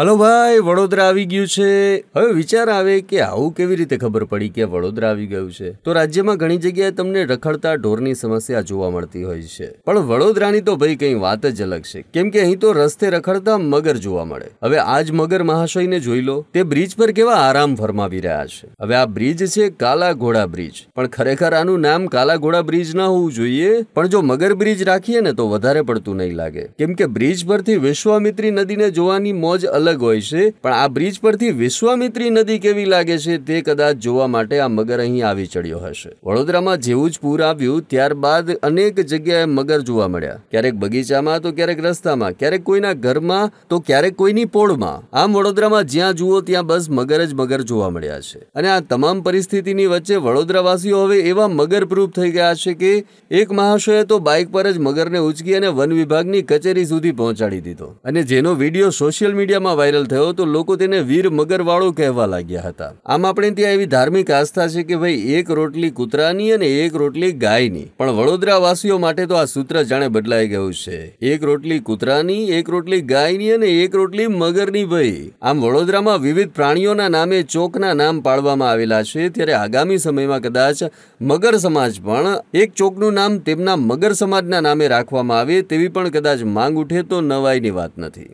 hello ભાઈ વડોદરા આવી ગયું છે હવે વિચાર આવે કે આવું કેવી રીતે ખબર પડી કે વડોદરા આવી ગયું છે તો રાજ્યમાં ઘણી જગ્યાએ તમને રખડતા ઢોરની સમસ્યા જોવા મળતી હોય છે પણ વડોદરાની તો ભાઈ કઈ વાત જ અલગ છે કેમ કે અહીં તો રસ્તે રખડતા મગર જોવા મળે હવે આજ મગર મહાશયને જોઈ લો તે બ્રિજ પર કેવા આરામ ફરમાવી રહ્યા છે હવે આ બ્રિજ છે કાલા ઘોડા બ્રિજ પણ ખરેખર આનું નામ કાલા ઘોડા બ્રિજ ના હોવું જોઈએ પણ જો મગર બ્રિજ રાખીએ ને તો વધારે પડતું નહીં લાગે કેમ કે બ્રિજ પરથી વિશ્વામિત્રી નદીને જોવાની મોજ અલગ હોય છે પણ આ બ્રિજ પરથી વિશ્વામિત્રી નદી કેવી લાગે છે તે કદાચ જોવા માટે આ મગર અહીં આવી ચડ્યો હશે વડોદરામાં જેવું જ પૂર આવ્યું ત્યારબાદ અનેક જગ્યાએ મગર જોવા મળ્યા ક્યારેક બગીચામાં તો ક્યારેક રસ્તામાં ક્યારેક કોઈના ઘરમાં તો ક્યારેક કોઈની પોળમાં આમ વડોદરામાં જ્યાં જુઓ ત્યાં બસ મગર જ મગર જોવા મળ્યા છે અને આ તમામ પરિસ્થિતિની વચ્ચે વડોદરાવાસીઓ હવે એવા મગર પ્રૂફ થઈ ગયા છે કે એક મહાશયે તો બાઇક પર જ મગરને ઉચકી અને વન વિભાગની કચેરી સુધી પહોંચાડી દીધો અને જેનો વિડીયો સોશિયલ મીડિયામાં મીડિયામાં વાયરલ થયો તો લોકો તેને વીર મગરવાળો કહેવા લાગ્યા હતા આમ આપણે ત્યાં એવી ધાર્મિક આસ્થા છે કે ભાઈ એક રોટલી કૂતરાની અને એક રોટલી ગાયની પણ વડોદરા વાસીઓ માટે તો આ સૂત્ર જાણે બદલાઈ ગયું છે એક રોટલી કૂતરાની એક રોટલી ગાયની અને એક રોટલી મગરની ભાઈ આમ વડોદરામાં વિવિધ પ્રાણીઓના નામે ચોકના નામ પાડવામાં આવેલા છે ત્યારે આગામી સમયમાં કદાચ મગર સમાજ પણ એક ચોકનું નામ તેમના મગર સમાજના નામે રાખવામાં આવે તેવી પણ કદાચ માંગ ઉઠે તો નવાઈની વાત નથી